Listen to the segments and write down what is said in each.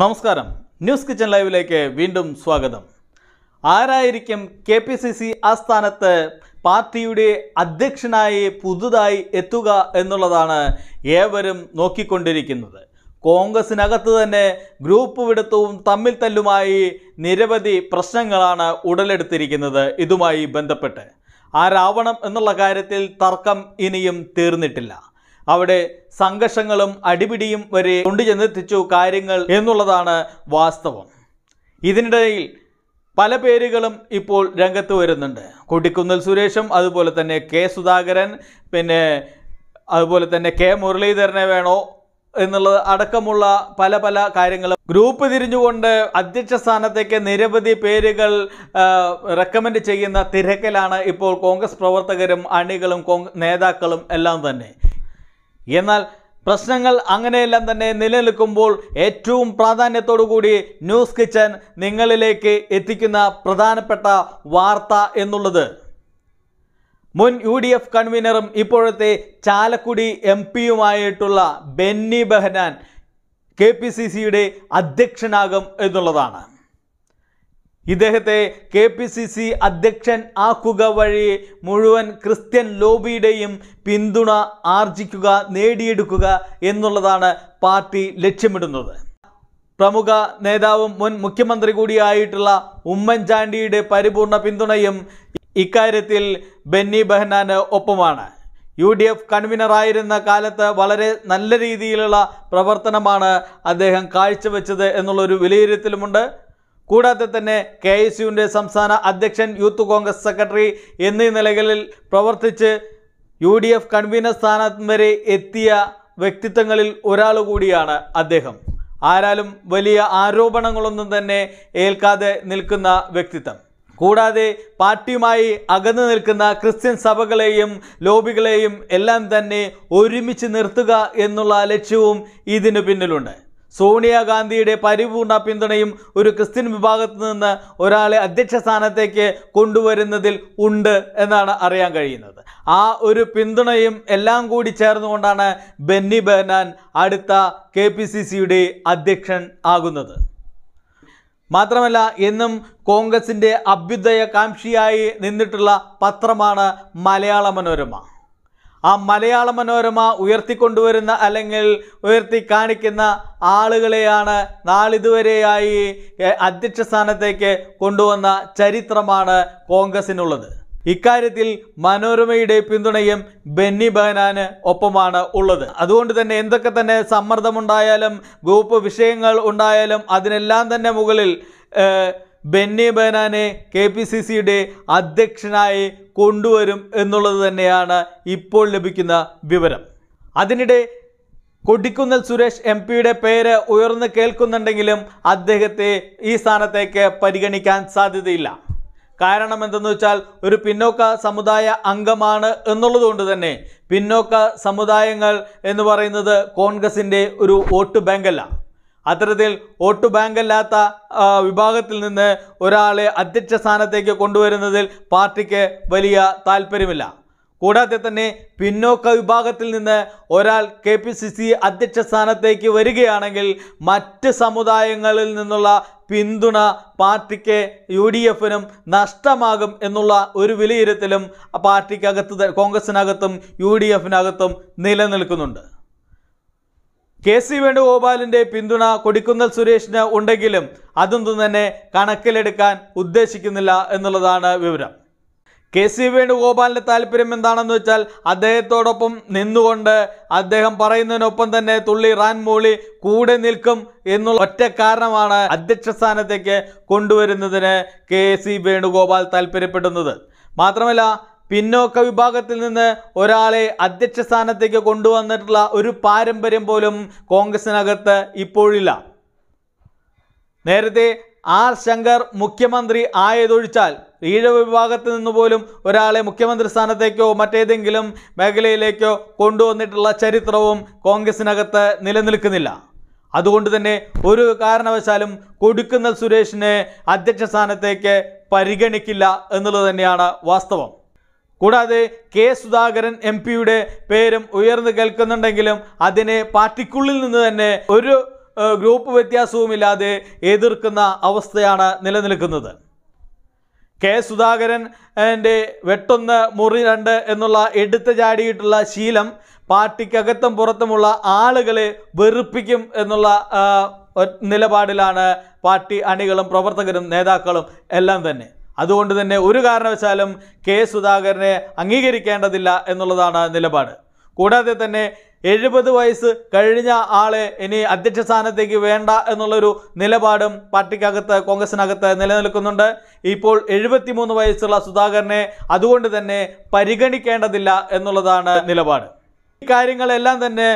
നമസ്കാരം news kitchen ലൈവിലേക്ക് വീണ്ടും സ്വാഗതം ആരായിരിക്കും കെ പി സി സി ആസ്ഥാനത്ത് പാർട്ടിയുടെ അധ്യക്ഷനായി പുതുതായി എത്തുക എന്നുള്ളതാണ് ഏവരും നോക്കിക്കൊണ്ടിരിക്കുന്നത് കോൺഗ്രസിനകത്ത് തന്നെ ഗ്രൂപ്പ് വിടുത്തവും തമ്മിൽ തല്ലുമായി നിരവധി പ്രശ്നങ്ങളാണ് ഉടലെടുത്തിരിക്കുന്നത് ഇതുമായി ബന്ധപ്പെട്ട് ആരാവണം എന്നുള്ള കാര്യത്തിൽ തർക്കം ഇനിയും തീർന്നിട്ടില്ല അവിടെ സംഘർഷങ്ങളും അടിപിടിയും വരെ കൊണ്ടുചെന്നെത്തിച്ചു കാര്യങ്ങൾ എന്നുള്ളതാണ് വാസ്തവം ഇതിനിടയിൽ പല പേരുകളും ഇപ്പോൾ രംഗത്ത് വരുന്നുണ്ട് കൊടിക്കുന്നിൽ സുരേഷും അതുപോലെ തന്നെ കെ സുധാകരൻ പിന്നെ അതുപോലെ തന്നെ കെ മുരളീധരനെ വേണോ എന്നുള്ളത് അടക്കമുള്ള പല പല കാര്യങ്ങളും ഗ്രൂപ്പ് തിരിഞ്ഞുകൊണ്ട് അധ്യക്ഷ സ്ഥാനത്തേക്ക് നിരവധി പേരുകൾ റെക്കമെൻഡ് ചെയ്യുന്ന തിരക്കിലാണ് ഇപ്പോൾ കോൺഗ്രസ് പ്രവർത്തകരും അണികളും നേതാക്കളും എല്ലാം തന്നെ എന്നാൽ പ്രശ്നങ്ങൾ അങ്ങനെയെല്ലാം തന്നെ നിലനിൽക്കുമ്പോൾ ഏറ്റവും പ്രാധാന്യത്തോടുകൂടി ന്യൂസ് കിച്ചൻ നിങ്ങളിലേക്ക് എത്തിക്കുന്ന പ്രധാനപ്പെട്ട വാർത്ത എന്നുള്ളത് മുൻ യു ഡി എഫ് കൺവീനറും ഇപ്പോഴത്തെ ചാലക്കുടി എം പിയുമായിട്ടുള്ള Benny Behanan K P C സിയുടെ അധ്യക്ഷനാകും എന്നുള്ളതാണ് ഇദ്ദേഹത്തെ കെ പി സി സി അധ്യക്ഷൻ ആക്കുക വഴി മുഴുവൻ ക്രിസ്ത്യൻ ലോബിയുടെയും പിന്തുണ ആർജിക്കുക നേടിയെടുക്കുക എന്നുള്ളതാണ് പാർട്ടി ലക്ഷ്യമിടുന്നത് പ്രമുഖ നേതാവും മുൻ മുഖ്യമന്ത്രി കൂടിയായിട്ടുള്ള ഉമ്മൻചാണ്ടിയുടെ പരിപൂർണ പിന്തുണയും ഇക്കാര്യത്തിൽ ബെന്നി ബെഹനാന് ഒപ്പമാണ് യു ഡി എഫ് കൺവീനറായിരുന്ന കാലത്ത് വളരെ നല്ല രീതിയിലുള്ള പ്രവർത്തനമാണ് അദ്ദേഹം കാഴ്ചവെച്ചത് എന്നുള്ളൊരു വിലയിരുത്തലുമുണ്ട് കൂടാതെ തന്നെ കെ സംസ്ഥാന അധ്യക്ഷൻ യൂത്ത് കോൺഗ്രസ് സെക്രട്ടറി എന്നീ നിലകളിൽ പ്രവർത്തിച്ച് യു ഡി എഫ് കൺവീനർ സ്ഥാനം വരെ എത്തിയ വ്യക്തിത്വങ്ങളിൽ ഒരാൾ കൂടിയാണ് അദ്ദേഹം ആരാലും വലിയ ആരോപണങ്ങളൊന്നും തന്നെ ഏൽക്കാതെ നിൽക്കുന്ന വ്യക്തിത്വം കൂടാതെ പാർട്ടിയുമായി അകന്നു നിൽക്കുന്ന ക്രിസ്ത്യൻ സഭകളെയും ലോബികളെയും എല്ലാം തന്നെ ഒരുമിച്ച് നിർത്തുക എന്നുള്ള ലക്ഷ്യവും ഇതിനു പിന്നിലുണ്ട് സോണിയാഗാന്ധിയുടെ പരിപൂർണ പിന്തുണയും ഒരു ക്രിസ്ത്യൻ വിഭാഗത്തു നിന്ന് ഒരാളെ അധ്യക്ഷ സ്ഥാനത്തേക്ക് കൊണ്ടുവരുന്നതിൽ ഉണ്ട് എന്നാണ് അറിയാൻ കഴിയുന്നത് ആ ഒരു പിന്തുണയും എല്ലാം കൂടി ചേർന്നുകൊണ്ടാണ് ബെന്നി ബെഹനാൻ അടുത്ത കെ പി സി സിയുടെ അധ്യക്ഷൻ ആകുന്നത് മാത്രമല്ല എന്നും കോൺഗ്രസിൻ്റെ അഭ്യുദയകാംക്ഷിയായി നിന്നിട്ടുള്ള പത്രമാണ് മലയാള മനോരമ ആ മലയാള മനോരമ ഉയർത്തിക്കൊണ്ടുവരുന്ന അല്ലെങ്കിൽ ഉയർത്തി കാണിക്കുന്ന ആളുകളെയാണ് നാളിതുവരെയായി അധ്യക്ഷ സ്ഥാനത്തേക്ക് കൊണ്ടുവന്ന ചരിത്രമാണ് കോൺഗ്രസിനുള്ളത് ഇക്കാര്യത്തിൽ മനോരമയുടെ പിന്തുണയും ബെന്നി ബഹനാന് ഒപ്പമാണ് ഉള്ളത് അതുകൊണ്ട് തന്നെ എന്തൊക്കെ തന്നെ സമ്മർദ്ദമുണ്ടായാലും ഗ്രൂപ്പ് വിഷയങ്ങൾ ഉണ്ടായാലും അതിനെല്ലാം തന്നെ മുകളിൽ ബെന്നി ബനാനെ കെ പി സി സിയുടെ അധ്യക്ഷനായി കൊണ്ടുവരും എന്നുള്ളത് തന്നെയാണ് ഇപ്പോൾ ലഭിക്കുന്ന വിവരം അതിനിടെ കൊടിക്കുന്നൽ സുരേഷ് എം പിയുടെ പേര് ഉയർന്നു കേൾക്കുന്നുണ്ടെങ്കിലും അദ്ദേഹത്തെ ഈ സ്ഥാനത്തേക്ക് പരിഗണിക്കാൻ സാധ്യതയില്ല കാരണം എന്തെന്ന് വെച്ചാൽ ഒരു പിന്നോക്ക സമുദായ അംഗമാണ് എന്നുള്ളതുകൊണ്ട് തന്നെ പിന്നോക്ക സമുദായങ്ങൾ എന്ന് പറയുന്നത് കോൺഗ്രസിൻ്റെ ഒരു വോട്ട് ബാങ്കല്ല അത്തരത്തിൽ വോട്ട് അല്ലാത്ത വിഭാഗത്തിൽ നിന്ന് ഒരാളെ അധ്യക്ഷ സ്ഥാനത്തേക്ക് കൊണ്ടുവരുന്നതിൽ പാർട്ടിക്ക് വലിയ താല്പര്യമില്ല കൂടാതെ തന്നെ പിന്നോക്ക വിഭാഗത്തിൽ നിന്ന് ഒരാൾ കെ പി സി സി അധ്യക്ഷ സ്ഥാനത്തേക്ക് വരികയാണെങ്കിൽ മറ്റ് സമുദായങ്ങളിൽ നിന്നുള്ള പിന്തുണ പാർട്ടിക്ക് യു ഡി എഫിനും നഷ്ടമാകും എന്നുള്ള ഒരു വിലയിരുത്തലും പാർട്ടിക്കകത്ത് കോൺഗ്രസിനകത്തും യു ഡി എഫിനകത്തും നിലനിൽക്കുന്നുണ്ട് കെ സി വേണുഗോപാലിന്റെ പിന്തുണ കൊടിക്കുന്നൽ സുരേഷിന് ഉണ്ടെങ്കിലും അതൊന്നും തന്നെ കണക്കിലെടുക്കാൻ ഉദ്ദേശിക്കുന്നില്ല എന്നുള്ളതാണ് വിവരം കെ സി വേണുഗോപാലിൻ്റെ താല്പര്യം എന്താണെന്ന് വെച്ചാൽ അദ്ദേഹത്തോടൊപ്പം നിന്നുകൊണ്ട് അദ്ദേഹം പറയുന്നതിനൊപ്പം തന്നെ തുള്ളി റാൻ കൂടെ നിൽക്കും എന്നുള്ള ഒറ്റ കാരണമാണ് അധ്യക്ഷ സ്ഥാനത്തേക്ക് കൊണ്ടുവരുന്നതിന് കെ സി വേണുഗോപാൽ താല്പര്യപ്പെടുന്നത് മാത്രമല്ല പിന്നോക്ക വിഭാഗത്തിൽ നിന്ന് ഒരാളെ അധ്യക്ഷ സ്ഥാനത്തേക്ക് കൊണ്ടുവന്നിട്ടുള്ള ഒരു പാരമ്പര്യം പോലും കോൺഗ്രസിനകത്ത് ഇപ്പോഴില്ല നേരത്തെ ആർ ശങ്കർ മുഖ്യമന്ത്രി ആയതൊഴിച്ചാൽ ഈഴവ വിഭാഗത്തിൽ നിന്ന് പോലും ഒരാളെ മുഖ്യമന്ത്രി സ്ഥാനത്തേക്കോ മറ്റേതെങ്കിലും മേഖലയിലേക്കോ കൊണ്ടുവന്നിട്ടുള്ള ചരിത്രവും കോൺഗ്രസിനകത്ത് നിലനിൽക്കുന്നില്ല അതുകൊണ്ട് തന്നെ ഒരു കാരണവശാലും കൊടുക്കുന്നൽ സുരേഷിനെ അധ്യക്ഷ സ്ഥാനത്തേക്ക് പരിഗണിക്കില്ല എന്നുള്ളത് തന്നെയാണ് വാസ്തവം കൂടാതെ കെ സുധാകരൻ എം പിയുടെ പേരും ഉയർന്നു കേൾക്കുന്നുണ്ടെങ്കിലും അതിനെ പാർട്ടിക്കുള്ളിൽ നിന്ന് തന്നെ ഒരു ഗ്രൂപ്പ് വ്യത്യാസവുമില്ലാതെ എതിർക്കുന്ന അവസ്ഥയാണ് നിലനിൽക്കുന്നത് കെ സുധാകരൻ എൻ്റെ വെട്ടൊന്ന് മുറി രണ്ട് എന്നുള്ള എടുത്തു ചാടിയിട്ടുള്ള ശീലം പാർട്ടിക്കകത്തും പുറത്തുമുള്ള ആളുകളെ വെറുപ്പിക്കും എന്നുള്ള നിലപാടിലാണ് പാർട്ടി അണികളും പ്രവർത്തകരും നേതാക്കളും എല്ലാം തന്നെ അതുകൊണ്ട് തന്നെ ഒരു കാരണവശാലും കെ സുധാകരനെ അംഗീകരിക്കേണ്ടതില്ല എന്നുള്ളതാണ് നിലപാട് കൂടാതെ തന്നെ എഴുപത് വയസ്സ് കഴിഞ്ഞ ആളെ ഇനി അധ്യക്ഷ സ്ഥാനത്തേക്ക് വേണ്ട എന്നുള്ളൊരു നിലപാടും പാർട്ടിക്കകത്ത് കോൺഗ്രസിനകത്ത് നിലനിൽക്കുന്നുണ്ട് ഇപ്പോൾ എഴുപത്തിമൂന്ന് വയസ്സുള്ള സുധാകരനെ അതുകൊണ്ട് തന്നെ പരിഗണിക്കേണ്ടതില്ല എന്നുള്ളതാണ് നിലപാട് കാര്യങ്ങളെല്ലാം തന്നെ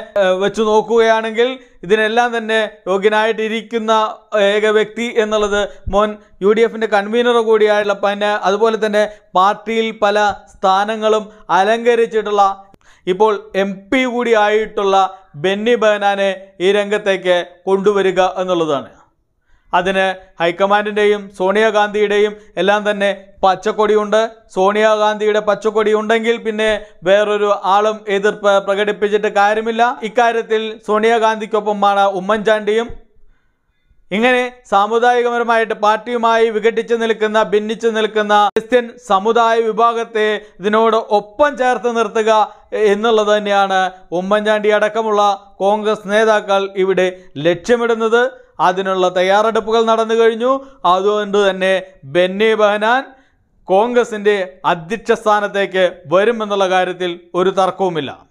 വെച്ച് നോക്കുകയാണെങ്കിൽ ഇതിനെല്ലാം തന്നെ യോഗ്യനായിട്ടിരിക്കുന്ന ഏക വ്യക്തി എന്നുള്ളത് മോൻ യു ഡി എഫിൻ്റെ കൺവീനർ കൂടിയായിട്ടുള്ള പിന്നെ അതുപോലെ തന്നെ പാർട്ടിയിൽ പല സ്ഥാനങ്ങളും അലങ്കരിച്ചിട്ടുള്ള ഇപ്പോൾ എം പി കൂടിയായിട്ടുള്ള ബെന്നി ബഹനാനെ ഈ രംഗത്തേക്ക് കൊണ്ടുവരിക എന്നുള്ളതാണ് അതിന് ഹൈക്കമാൻഡിൻ്റെയും സോണിയാഗാന്ധിയുടെയും എല്ലാം തന്നെ പച്ചക്കൊടിയുണ്ട് സോണിയാഗാന്ധിയുടെ പച്ചക്കൊടി ഉണ്ടെങ്കിൽ പിന്നെ വേറൊരു ആളും എതിർപ്പ് പ്രകടിപ്പിച്ചിട്ട് കാര്യമില്ല ഇക്കാര്യത്തിൽ സോണിയാഗാന്ധിക്കൊപ്പമാണ് ഉമ്മൻചാണ്ടിയും ഇങ്ങനെ സാമുദായികപരമായിട്ട് പാർട്ടിയുമായി വിഘടിച്ച് നിൽക്കുന്ന ഭിന്നിച്ചു നിൽക്കുന്ന ക്രിസ്ത്യൻ സമുദായ വിഭാഗത്തെ ഇതിനോട് ഒപ്പം ചേർത്ത് നിർത്തുക എന്നുള്ളത് തന്നെയാണ് ഉമ്മൻചാണ്ടി അടക്കമുള്ള കോൺഗ്രസ് നേതാക്കൾ ഇവിടെ ലക്ഷ്യമിടുന്നത് അതിനുള്ള തയ്യാറെടുപ്പുകൾ നടന്നു കഴിഞ്ഞു അതുകൊണ്ട് തന്നെ ബെന്നി ബഹനാൻ കോൺഗ്രസിൻ്റെ അധ്യക്ഷ സ്ഥാനത്തേക്ക് വരുമെന്നുള്ള കാര്യത്തിൽ ഒരു തർക്കവുമില്ല